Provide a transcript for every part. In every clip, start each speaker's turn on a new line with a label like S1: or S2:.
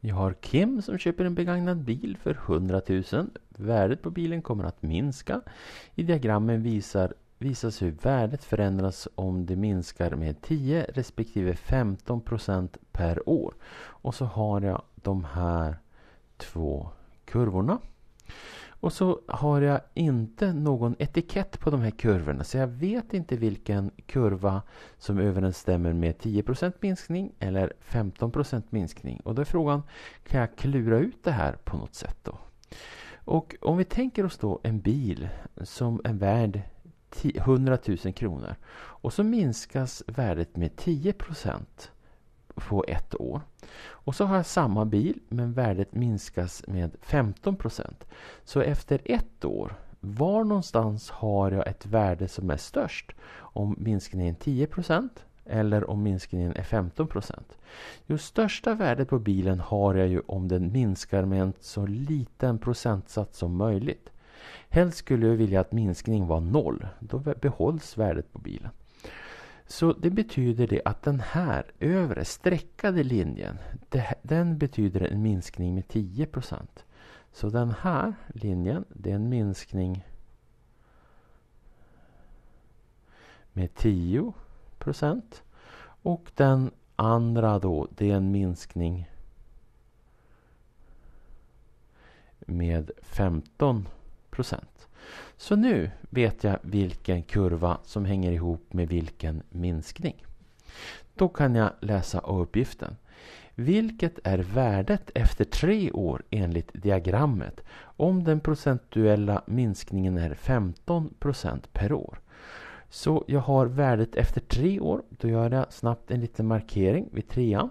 S1: Jag har Kim som köper en begagnad bil för 100 000. Värdet på bilen kommer att minska. I diagrammen visar, visas hur värdet förändras om det minskar med 10 respektive 15 procent per år. Och så har jag de här två kurvorna. Och så har jag inte någon etikett på de här kurvorna så jag vet inte vilken kurva som överensstämmer med 10 minskning eller 15 minskning. Och då är frågan, kan jag klura ut det här på något sätt då? Och om vi tänker oss då en bil som är värd 100 000 kronor och så minskas värdet med 10 på ett år. Och så har jag samma bil men värdet minskas med 15 Så efter ett år, var någonstans har jag ett värde som är störst? Om minskningen är 10 eller om minskningen är 15 Jo, största värdet på bilen har jag ju om den minskar med en så liten procentsats som möjligt. Helst skulle jag vilja att minskningen var noll. Då behålls värdet på bilen. Så det betyder det att den här övre streckade linjen, den betyder en minskning med 10 Så den här linjen, det är en minskning med 10 Och den andra då, det är en minskning med 15 så nu vet jag vilken kurva som hänger ihop med vilken minskning. Då kan jag läsa A-uppgiften. Vilket är värdet efter tre år enligt diagrammet om den procentuella minskningen är 15% per år? Så jag har värdet efter tre år. Då gör jag snabbt en liten markering vid trean.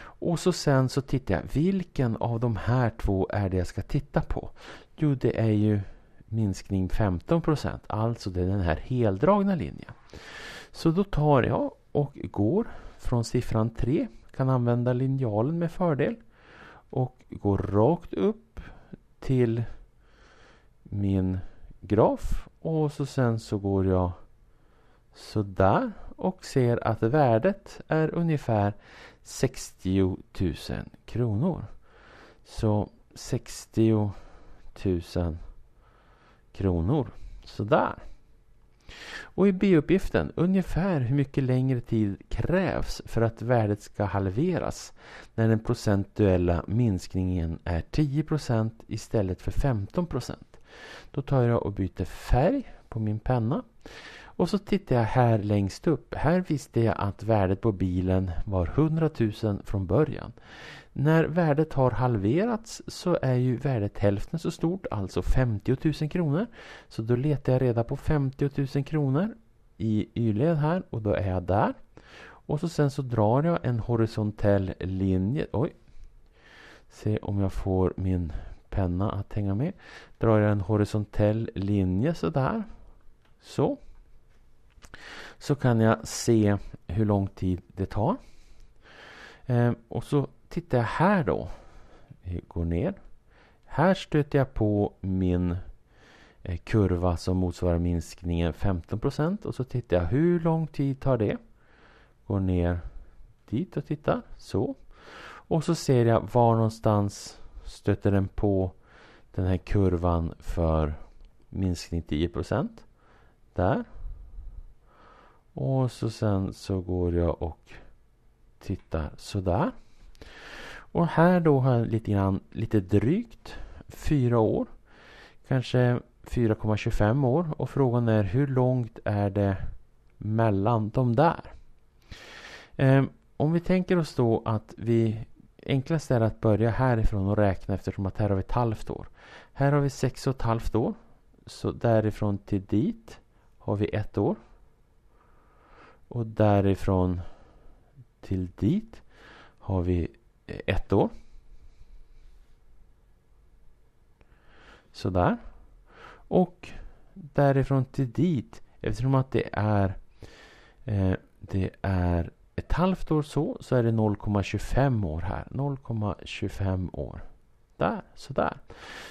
S1: Och så sen så tittar jag, vilken av de här två är det jag ska titta på? Jo, det är ju minskning 15 Alltså det är den här heldragna linjen. Så då tar jag och går från siffran 3, kan använda linjalen med fördel och går rakt upp till min graf och så sen så går jag sådär och ser att värdet är ungefär 60 000 kronor. Så 60 000 kronor. Sådär. Och i B-uppgiften ungefär hur mycket längre tid krävs för att värdet ska halveras när den procentuella minskningen är 10 istället för 15 Då tar jag och byter färg på min penna. Och så tittar jag här längst upp. Här visste jag att värdet på bilen var 100 000 från början. När värdet har halverats så är ju värdet hälften så stort, alltså 50 000 kronor. Så då letar jag reda på 50 000 kronor i y-led här och då är jag där. Och så sen så drar jag en horisontell linje. Oj! Se om jag får min penna att hänga med. Drar jag en horisontell linje sådär. Så. Så kan jag se hur lång tid det tar. Ehm, och så tittar jag här då. Jag går ner. Här stöter jag på min eh, kurva som motsvarar minskningen 15 och så tittar jag hur lång tid tar det? Går ner dit och tittar, så. Och så ser jag var någonstans stöter den på den här kurvan för minskning 10 Där. Och så sen så går jag och tittar sådär. Och här då har jag lite, grann, lite drygt fyra år. Kanske 4,25 år och frågan är hur långt är det mellan de där? Ehm, om vi tänker oss då att vi enklast är att börja härifrån och räkna eftersom att här har vi ett halvt år. Här har vi sex och ett halvt år. Så därifrån till dit har vi ett år. Och därifrån till dit har vi eh, ett år. Sådär. Och därifrån till dit, eftersom att det är, eh, det är ett halvt år så, så är det 0,25 år här. 0,25 år. Där, sådär.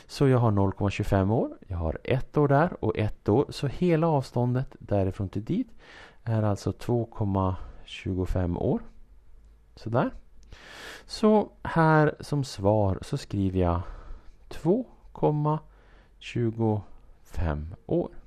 S1: Så jag har 0,25 år, jag har ett år där och ett år. Så hela avståndet därifrån till dit är alltså 2,25 år. Sådär. Så här som svar så skriver jag 2,25 år.